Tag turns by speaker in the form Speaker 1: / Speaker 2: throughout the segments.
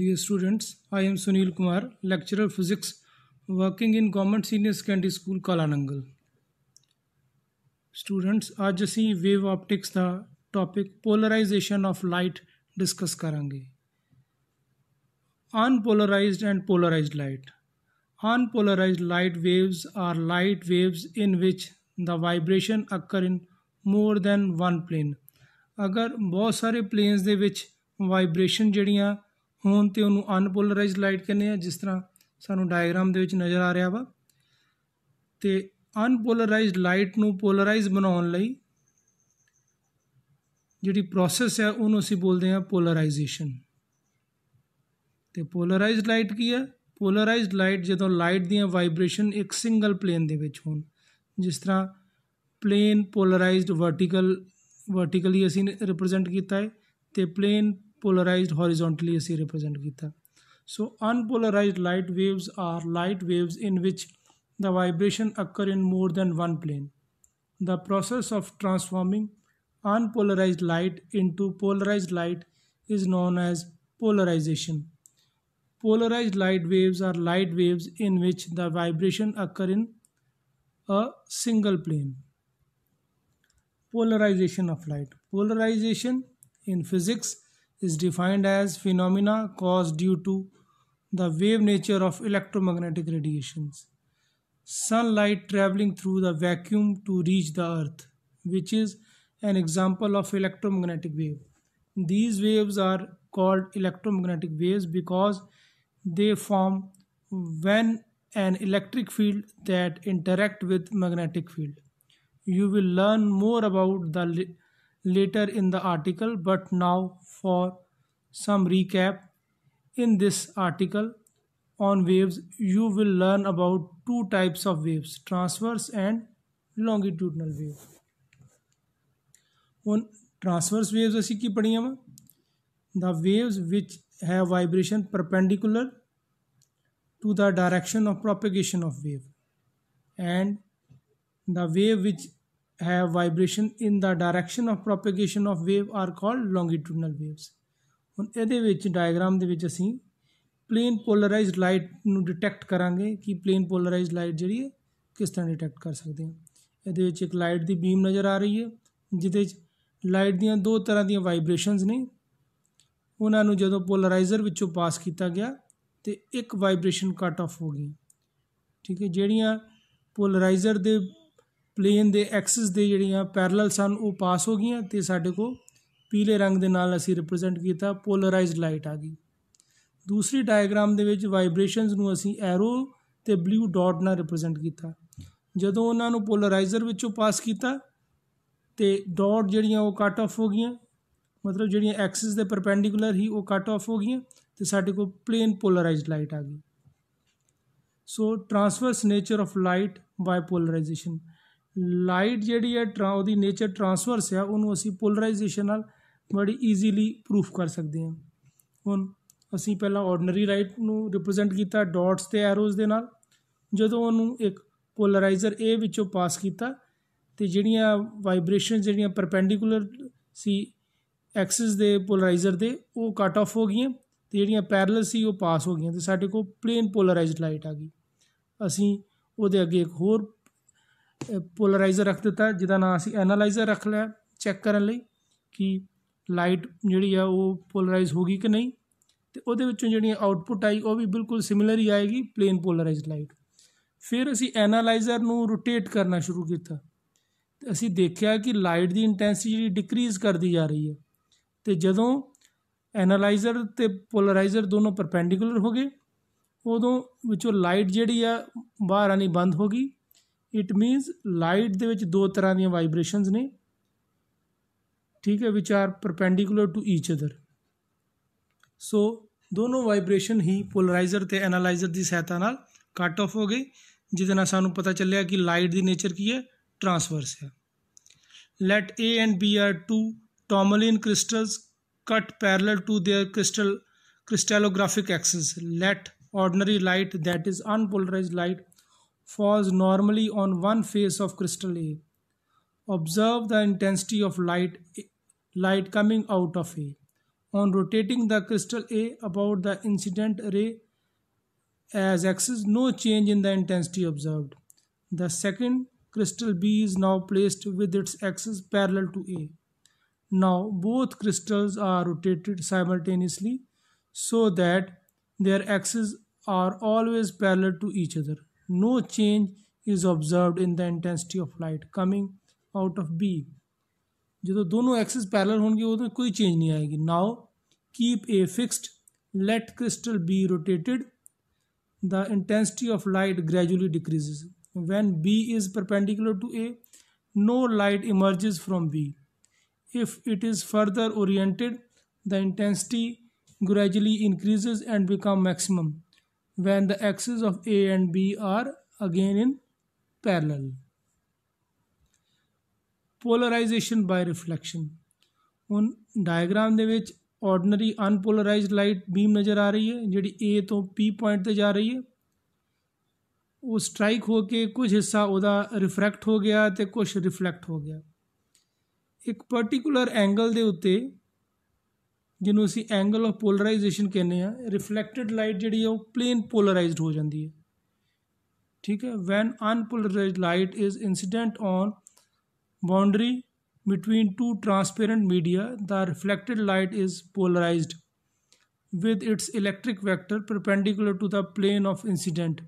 Speaker 1: dear students i am sunil kumar lecturer physics working in government senior secondary school kalanangal students आज ਅਸੀਂ wave optics ਦਾ topic polarization of light discuss ਕਰਾਂਗੇ unpolarized and polarized light unpolarized light waves are light waves in ਵਿਚ ਦਾ vibration occur in more than one plane ਅਗਰ ਬਹੁਤ ਸਾਰੇ planes ਦੇ ਵਿੱਚ ਵਾਈਬ੍ਰੇਸ਼ਨ ਜਿਹੜੀਆਂ ਹੋਣ ਤੇ ਉਹਨੂੰ ਅਨਪੋਲਰਾਈਜ਼ਡ ਲਾਈਟ ਕਹਿੰਦੇ ਆ ਜਿਸ ਤਰ੍ਹਾਂ ਸਾਨੂੰ ਡਾਇਗਰਾਮ ਦੇ ਵਿੱਚ ਨਜ਼ਰ ਆ ਰਿਹਾ ਵਾ ਤੇ ਅਨਪੋਲਰਾਈਜ਼ਡ ਲਾਈਟ ਨੂੰ ਪੋਲਰਾਈਜ਼ ਬਣਾਉਣ ਲਈ ਜਿਹੜੀ ਪ੍ਰੋਸੈਸ ਹੈ ਉਹਨੂੰ ਅਸੀਂ ਬੋਲਦੇ ਆ ਪੋਲਰਾਈਜੇਸ਼ਨ ਤੇ ਪੋਲਰਾਈਜ਼ਡ ਲਾਈਟ ਕੀ ਹੈ ਪੋਲਰਾਈਜ਼ਡ ਲਾਈਟ ਜਦੋਂ ਲਾਈਟ ਦੀਆਂ ਵਾਈਬ੍ਰੇਸ਼ਨ ਇੱਕ ਸਿੰਗਲ ਪਲੇਨ ਦੇ ਵਿੱਚ ਹੋਣ ਜਿਸ ਤਰ੍ਹਾਂ ਪਲੇਨ ਪੋਲਰਾਈਜ਼ਡ ਵਰਟੀਕਲ ਵਰਟੀਕਲੀ ਅਸੀਂ ਰਿਪਰੈਜ਼ੈਂਟ ਕੀਤਾ ਹੈ ਤੇ ਪਲੇਨ polarized horizontally ਅਸੀਂ represent ਕੀਤਾ so unpolarized light waves are light waves in which the vibration occur in more than one plane the process of transforming unpolarized light into polarized light is known as polarization polarized light waves are light waves in which the vibration occur in a single plane polarization of light polarization in physics is defined as phenomena caused due to the wave nature of electromagnetic radiations. Sunlight traveling through the vacuum to reach the earth, which is an example of electromagnetic wave. These waves are called electromagnetic waves because they form when an electric field that interact with magnetic field. You will learn more about the later in the article but now for some recap in this article on waves you will learn about two types of waves transverse and longitudinal wave on transverse waves the waves which have vibration perpendicular to the direction of propagation of wave and the wave which have vibration in the direction of propagation of wave are called longitudinal waves ਹੁਣ ਇਹਦੇ ਵਿੱਚ diagram ਦੇ ਵਿੱਚ ਅਸੀਂ plane polarized light ਨੂੰ detect ਕਰਾਂਗੇ ਕਿ plain polarized light ਜਿਹੜੀ ਹੈ ਕਿਸ ਤਰ੍ਹਾਂ ਡਿਟੈਕਟ ਕਰ ਸਕਦੇ ਹਾਂ ਇਹਦੇ ਵਿੱਚ ਇੱਕ ਲਾਈਟ ਦੀ ਬੀਮ ਨਜ਼ਰ ਆ ਰਹੀ ਹੈ ਜਿਹਦੇ ਵਿੱਚ ਲਾਈਟ ਦੀਆਂ ਦੋ ਤਰ੍ਹਾਂ ਦੀਆਂ ਵਾਈਬ੍ਰੇਸ਼ਨਸ ਨੇ ਉਹਨਾਂ ਨੂੰ ਜਦੋਂ ਪੋਲਰਾਈਜ਼ਰ ਵਿੱਚੋਂ ਪਾਸ ਕੀਤਾ ਗਿਆ ਤੇ ਇੱਕ ਵਾਈਬ੍ਰੇਸ਼ਨ ਕੱਟ ਆਫ ਹੋ ਗਈ ਠੀਕ ਹੈ ਜਿਹੜੀਆਂ ਪੋਲਰਾਈਜ਼ਰ ਦੇ ਪਲੇਨ ਦੇ ਐਕਸਿਸ ਦੇ ਜਿਹੜੀਆਂ ਪੈਰਲਲ ਸਨ ਉਹ ਪਾਸ ਹੋ ਗਈਆਂ ਤੇ ਸਾਡੇ ਕੋਲ ਪੀਲੇ ਰੰਗ ਦੇ ਨਾਲ ਅਸੀਂ ਰਿਪਰੈਜ਼ੈਂਟ ਕੀਤਾ ਪੋਲਰਾਈਜ਼ਡ ਲਾਈਟ ਆ ਗਈ ਦੂਸਰੀ ਡਾਇਗਰਾਮ ਦੇ ਵਿੱਚ ਵਾਈਬ੍ਰੇਸ਼ਨਸ ਨੂੰ ਅਸੀਂ ਐਰੋ ਤੇ ਬਲੂ ਡਾਟ ਨਾਲ ਰਿਪਰੈਜ਼ੈਂਟ ਕੀਤਾ ਜਦੋਂ ਉਹਨਾਂ ਨੂੰ ਪੋਲਰਾਈਜ਼ਰ ਵਿੱਚੋਂ ਪਾਸ ਕੀਤਾ ਤੇ ਡਾਟ ਜਿਹੜੀਆਂ ਉਹ ਕੱਟ ਆਫ ਹੋ ਗਈਆਂ ਮਤਲਬ ਜਿਹੜੀਆਂ ਐਕਸਿਸ ਦੇ ਪਰਪੈਂਡੀਕੂਲਰ ਹੀ ਉਹ ਕੱਟ ਆਫ ਹੋ ਗਈਆਂ ਤੇ ਸਾਡੇ ਕੋਲ ਪਲੇਨ ਪੋਲਰਾਈਜ਼ਡ ਲਾਈਟ ਆ ਗਈ so transverse nature of light by polarization light ਜਿਹੜੀ ਹੈ ਟਰਾ ਉਹਦੀ ਨੇਚਰ ਟਰਾਂਸਵਰਸ ਹੈ ਉਹਨੂੰ ਅਸੀਂ ਪੋਲਰਾਈਜੇਸ਼ਨ ਨਾਲ ਬੜੀ ਈਜ਼ੀਲੀ ਪ੍ਰੂਫ ਕਰ ਸਕਦੇ ਹਾਂ ਹੁਣ ਅਸੀਂ ਪਹਿਲਾਂ ਆਰਡੀਨਰੀ ਲਾਈਟ ਨੂੰ ਰਿਪਰੈਜ਼ੈਂਟ ਕੀਤਾ ਡਾਟਸ ਤੇ ਐਰੋਜ਼ ਦੇ ਨਾਲ ਜਦੋਂ ਉਹਨੂੰ ਇੱਕ ਪੋਲਰਾਈਜ਼ਰ A ਵਿੱਚੋਂ ਪਾਸ ਕੀਤਾ ਤੇ ਜਿਹੜੀਆਂ ਵਾਈਬ੍ਰੇਸ਼ਨ ਜਿਹੜੀਆਂ ਪਰਪੈਂਡੀਕੂਲਰ ਸੀ ਐਕਸਿਸ ਦੇ ਪੋਲਰਾਈਜ਼ਰ ਦੇ ਉਹ ਕੱਟ ਆਫ ਹੋ ਗਈਆਂ ਤੇ ਜਿਹੜੀਆਂ ਪੈਰਲਲ ਸੀ ਉਹ ਪਾਸ ਹੋ ਗਈਆਂ ਤੇ ਸਾਡੇ ਕੋਲ ਪਲੇਨ ਪੋਲਰਾਈਜ਼ਡ ਲਾਈਟ ਆ ਗਈ ਅਸੀਂ ਉਹਦੇ ਅੱਗੇ ਇੱਕ ਹੋਰ ਪੋਲਰਾਈਜ਼ਰ ਰੱਖ ਦਿੱਤਾ ਜਿਹਦਾ ਨਾਮ ਅਸੀਂ ਐਨਾਲਾਈਜ਼ਰ ਰੱਖ ਲਿਆ ਚੈੱਕ ਕਰਨ ਲਈ ਕਿ ਲਾਈਟ ਜਿਹੜੀ ਆ ਉਹ ਪੋਲਰਾਈਜ਼ ਹੋ ਗਈ ਕਿ ਨਹੀਂ ਤੇ ਉਹਦੇ ਵਿੱਚੋਂ ਜਿਹੜੀ ਆਊਟਪੁੱਟ ਆਈ ਉਹ ਵੀ ਬਿਲਕੁਲ ਸਿਮਿਲਰ ਹੀ ਆਏਗੀ ਪਲੇਨ ਪੋਲਰਾਈਜ਼ਡ ਲਾਈਟ ਫਿਰ ਅਸੀਂ ਐਨਾਲਾਈਜ਼ਰ ਨੂੰ ਰੋਟੇਟ ਕਰਨਾ ਸ਼ੁਰੂ ਕੀਤਾ ਤੇ ਅਸੀਂ ਦੇਖਿਆ ਕਿ ਲਾਈਟ ਦੀ ਇੰਟੈਂਸਿਟੀ ਜਿਹੜੀ ਡਿਕਰੀਜ਼ ਕਰਦੀ ਜਾ ਰਹੀ ਹੈ ਤੇ ਜਦੋਂ ਐਨਾਲਾਈਜ਼ਰ ਤੇ ਪੋਲਰਾਈਜ਼ਰ ਦੋਨੋਂ ਪਰਪੈਂਡੀਕੂਲਰ ਹੋ ਗਏ ਉਦੋਂ ਵਿੱਚੋਂ ਲਾਈਟ ਜਿਹੜੀ ਆ ਬਾਹਰ ਆਣੀ ਬੰਦ ਹੋ ਗਈ ਇਟ ਮੀਨਸ ਲਾਈਟ ਦੇ ਵਿੱਚ ਦੋ ਤਰ੍ਹਾਂ ਦੀਆਂ ਵਾਈਬ੍ਰੇਸ਼ਨਸ ਨੇ ਠੀਕ ਹੈ which are perpendicular to each other so ਦੋਨੋਂ ਵਾਈਬ੍ਰੇਸ਼ਨ ਹੀ ਪੋਲਰਾਈਜ਼ਰ ਤੇ ਐਨਾਲਾਈਜ਼ਰ ਦੀ ਸਹਾਇਤਾ ਨਾਲ ਕੱਟ ਆਫ ਹੋ ਗਈ ਜਿਹਦੇ ਨਾਲ ਸਾਨੂੰ ਪਤਾ ਚੱਲਿਆ ਕਿ ਲਾਈਟ ਦੀ ਨੇਚਰ ਕੀ ਹੈ ਟ੍ਰਾਂਸਵਰਸ ਹੈ let A and B are two tourmaline crystals cut parallel to their crystal crystallographic axis let ordinary light that is unpolarized light falls normally on one face of crystal A. Observe the intensity of light, light coming out of A. On rotating the crystal A about the incident ray as axis, no change in the intensity observed. The second crystal B is now placed with its axis parallel to A. Now both crystals are rotated simultaneously so that their axes are always parallel to each other. no change is observed in the intensity of light coming out of B ਜਦੋਂ ਦੋਨੋਂ Axis parallel ਹੋਣਗੇ ਉਹਦੇ ਕੋਈ change ਨਹੀਂ ਆਏਗੀ Now keep A fixed let crystal B rotated the intensity of light gradually decreases when B is perpendicular to A no light emerges from B if it is further oriented the intensity gradually increases and become maximum when the axes of A and B are again in parallel. Polarization by reflection. ਹੁਣ diagram ਦੇ ਵਿੱਚ ordinary ਅਨਪੋਲਰਾਈਜ਼ਡ light ਬੀਮ ਨਜ਼ਰ ਆ ਰਹੀ ਹੈ ਜਿਹੜੀ A ਤੋਂ P point ਤੇ ਜਾ ਰਹੀ ਹੈ ਉਹ ਸਟ੍ਰਾਈਕ ਹੋ ਕੇ ਕੁਝ ਹਿੱਸਾ ਉਹਦਾ ਰਿਫਰੈਕਟ ਹੋ ਗਿਆ ਤੇ ਕੁਝ ਰਿਫਲੈਕਟ ਹੋ ਗਿਆ ਇੱਕ ਪਾਰਟਿਕੂਲਰ ਐਂਗਲ ਦੇ ਉੱਤੇ ਜਿਹਨੂੰ ਅਸੀਂ ਐਂਗਲ ਆਫ ਪੋਲਰਾਈਜੇਸ਼ਨ ਕਹਿੰਦੇ ਆ ਰਿਫਲੈਕਟਡ ਲਾਈਟ ਜਿਹੜੀ ਹੈ ਉਹ ਪਲੇਨ ਪੋਲਰਾਈਜ਼ਡ ਹੋ ਜਾਂਦੀ ਹੈ ਠੀਕ ਹੈ when unpolarized light is incident on boundary between two transparent media the reflected light is polarized with its electric vector perpendicular to the plane of incident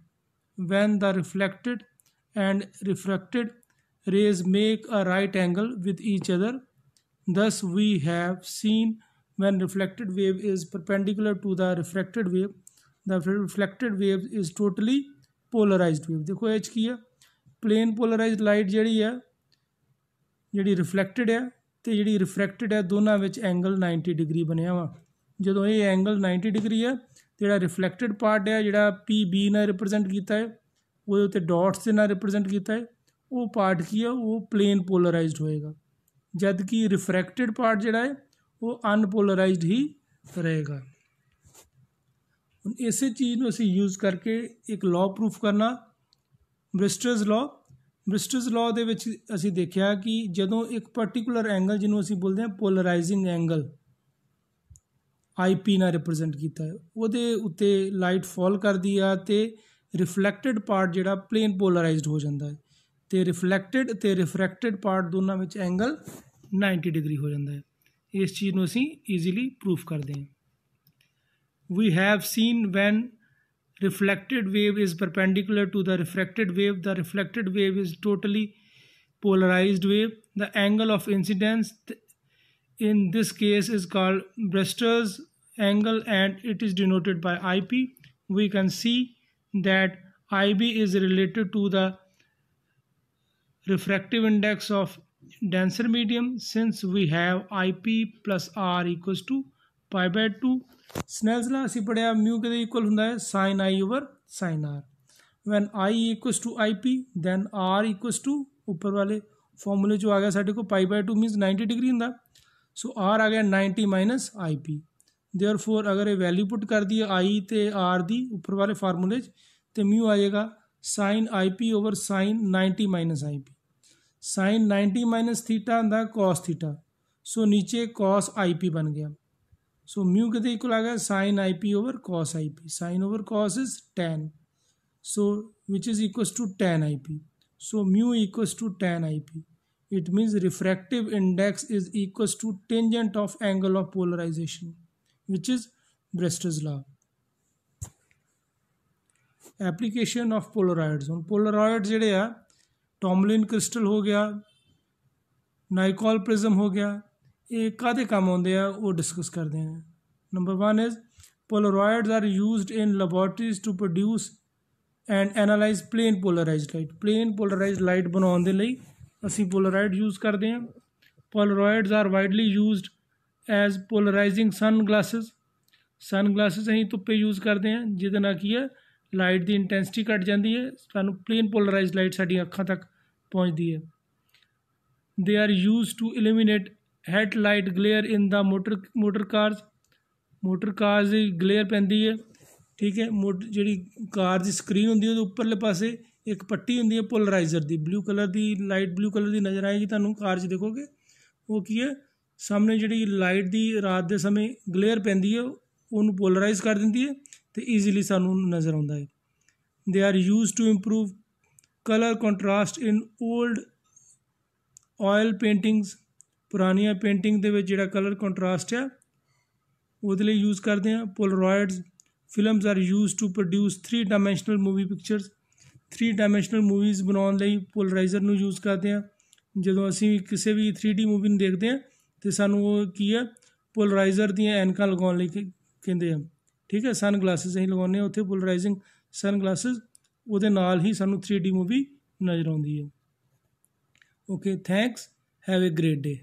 Speaker 1: when the reflected and refracted rays make a right angle with each other thus we have seen when reflected wave is perpendicular to the refracted wave the reflected wave is totally polarized wave dekho ਇਹ ਚ ਕੀ plane polarized light ਜਿਹੜੀ hai ਜਿਹੜੀ reflected hai te ਜਿਹੜੀ refracted hai dono vich angle 90 degree baneya ਵਾ jadon eh angle 90 degree ਹੈ ਜਿਹੜਾ ਰਿਫਲੈਕਟਡ part ਹੈ ਜਿਹੜਾ PB ਨਾਲ ਰਿਪਰੈਜ਼ੈਂਟ ਕੀਤਾ ਹੈ ਉਹਦੇ ਉੱਤੇ ਡਾਟਸ ਦੇ ਨਾਲ ਰਿਪਰੈਜ਼ੈਂਟ ਕੀਤਾ ਹੈ ਉਹ ਪਾਰਟ ਕੀ ਹੈ ਉਹ plane polarized hoega jad ki refracted part ਜਿਹੜਾ hai ਉਹ ਅਨਪੋਲਰਾਈਜ਼ਡ ਹੀ ਰਹੇਗਾ ਹੁਣ ਇਸੇ ਚੀਜ਼ ਨੂੰ ਅਸੀਂ ਯੂਜ਼ ਕਰਕੇ ਇੱਕ ਲਾਅ ਪ੍ਰੂਫ ਕਰਨਾ ਬ੍ਰਿਸਟਰਸ ਲਾਅ ਬ੍ਰਿਸਟਰਸ ਲਾਅ ਦੇ ਵਿੱਚ ਅਸੀਂ ਦੇਖਿਆ ਕਿ ਜਦੋਂ ਇੱਕ ਪਾਰਟਿਕੂਲਰ ਐਂਗਲ ਜਿਹਨੂੰ ਅਸੀਂ ਬੋਲਦੇ ਹਾਂ ਪੋਲਰਾਈਜ਼ਿੰਗ ਐਂਗਲ ਆਈਪੀ ਨਾਲ ਰਿਪਰੈਜ਼ੈਂਟ ਕੀਤਾ ਉਹਦੇ ਉੱਤੇ ਲਾਈਟ ਫਾਲ ਕਰਦੀ ਆ ਤੇ ਰਿਫਲੈਕਟਡ ਪਾਰਟ ਜਿਹੜਾ ਪਲੇਨ ਪੋਲਰਾਈਜ਼ਡ ਹੋ ਜਾਂਦਾ ਹੈ ਤੇ ਰਿਫਲੈਕਟਡ ਤੇ ਰਿਫਰੈਕਟਡ ਪਾਰਟ ਦੋਨਾਂ ਵਿੱਚ ਐਂਗਲ 90 ਡਿਗਰੀ ਹੋ ਜਾਂਦਾ ਹੈ इस चीज़ में असं ईजीली प्रूफ कर दें we have seen when reflected wave is perpendicular to the refracted wave the reflected wave is totally polarize wave the angle of incidence in this case is called Brewster's angle and it is denoted by I P we can see that I B is related to the refractive index of denser medium since we have IP plus R equals to pi by 2 Snell's law ਅਸੀਂ ਪੜਿਆ mu ਕਿਹਦੇ equal ਹੁੰਦਾ ਹੈ sin i over sin r when i equals to ip then r equals to ਉੱਪਰ ਵਾਲੇ ਫਾਰਮੂਲੇ ਚੋਂ ਆ ਗਿਆ ਸਾਡੇ ਕੋਲ pi by 2 means 90 ਡਿਗਰੀ ਹੁੰਦਾ ਸੋ r ਆ ਗਿਆ 90 minus ip therefore ਅਗਰ ਇਹ ਵੈਲਿਊ ਪੁੱਟ ਕਰ ਦਈਏ i ਤੇ r ਦੀ ਉੱਪਰ ਵਾਲੇ ਫਾਰਮੂਲੇ 'ਚ ਤੇ mu ਆ ਜਾਏਗਾ sin ip over sin 90 minus ip sine 90 minus theta आंता कॉस थीटा सो नीचे कॉस आईपी बन गया सो म्यू के इक्वल आ गया sine I P over cos I P sine over cos is tan so which is equal to tan I P so mu equal to tan I P it means refractive index is equal to tangent of angle of polarization which is Brewster's law application of polaroids हम polaroid जोड़े आ ਟੋਮਲਿਨ crystal ਹੋ ਗਿਆ ਨਾਈਕੋਲ prism ਹੋ ਗਿਆ ਇਹ ਕਾਦੇ ਕੰਮ ਆਉਂਦੇ ਆ ਉਹ ਡਿਸਕਸ ਕਰਦੇ ਆ number 1 is polaroids are used in laboratories to produce and analyse plane polarized light plane polarized light ਬਣਾਉਣ ਦੇ ਲਈ ਅਸੀਂ ਪੋਲਰਾਇਡ ਯੂਜ਼ ਕਰਦੇ ਆ are widely used widely used sun glasses sun glasses ਅਸੀਂ ਧੁੱਪੇ ਯੂਜ਼ ਕਰਦੇ ਆ ਜਿਹਦੇ ਨਾਲ ਕੀ ਹੈ ਲਾਈਟ ਦੀ ਇੰਟੈਂਸਿਟੀ ਘਟ ਜਾਂਦੀ ਹੈ ਸਾਨੂੰ ਪਲੇਨ ਪੋਲਰਾਈਜ਼ਡ ਲਾਈਟ ਸਾਡੀਆਂ ਅੱਖਾਂ ਤੱਕ ਪਹੁੰਚਦੀ ਹੈ they are used to eliminate head light glare in the motor motor cars motor cars ਦੀ ਗਲੇਅਰ ਪੈਂਦੀ ਹੈ ਠੀਕ ਹੈ ਜਿਹੜੀ ਕਾਰ ਦੀ ਸਕਰੀਨ ਹੁੰਦੀ ਹੈ ਉਹਦੇ ਉੱਪਰਲੇ ਪਾਸੇ ਇੱਕ ਪੱਟੀ ਹੁੰਦੀ ਹੈ ਪੋਲਰਾਈਜ਼ਰ ਦੀ ਬਲੂ ਕਲਰ ਦੀ ਲਾਈਟ ਬਲੂ ਕਲਰ ਦੀ ਨਜ਼ਰ ਆਏਗੀ ਤੁਹਾਨੂੰ ਕਾਰ 'ਚ ਦੇਖੋਗੇ ਉਹ ਕੀ ਹੈ ਸਾਹਮਣੇ ਜਿਹੜੀ ਲਾਈਟ ਦੀ ਰਾਤ ਦੇ ਸਮੇਂ ਗਲੇਅਰ ਪੈਂਦੀ ਹੈ ਉਹਨੂੰ ਪੋਲਰਾਈਜ਼ ਕਰ ਦਿੰਦੀ ਹੈ ਤੇ ਈਜ਼ੀਲੀ ਸਾਨੂੰ ਨਜ਼ਰ ਆਉਂਦਾ ਹੈ they are used to improve colour contrast in old oil paintings ਪੁਰਾਣੀਆਂ ਪੇਂਟਿੰਗ ਦੇ ਵਿੱਚ ਜਿਹੜਾ ਕਲਰ ਕੰਟਰਾਸਟ ਹੈ ਉਹਦੇ ਲਈ ਯੂਜ਼ ਕਰਦੇ ਆ polaroids films are used to produce 3 dimensional movie pictures 3 dimensional movies ਬਣਾਉਣ ਲਈ ਪੋਲਰਾਈਜ਼ਰ ਨੂੰ ਯੂਜ਼ ਕਰਦੇ ਆ ਜਦੋਂ ਅਸੀਂ ਕਿਸੇ ਵੀ 3D ਮੂਵੀ ਨੂੰ ਦੇਖਦੇ ਆ ਤੇ ਸਾਨੂੰ ਉਹ ਕੀ ਹੈ ਪੋਲਰਾਈਜ਼ਰ ਦੀਆਂ ਐਨਕਾਂ ਲਗਾਉਣ ਲਈ ਕਹਿੰਦੇ ਆ ਠੀਕ ਹੈ ਸਨ ਗਲਾਸਸ ਅਸੀਂ ਲਗਾਉਂਦੇ ਆ ਉੱਥੇ ਪੋਲਰਾਈਜ਼ਿੰਗ ਸਨ ਗਲਾਸਸ ਉਹਦੇ ਨਾਲ ਹੀ ਸਾਨੂੰ 3D ਮੂਵੀ ਨਜ਼ਰ ਆਉਂਦੀ ਹੈ okay thanks have a great day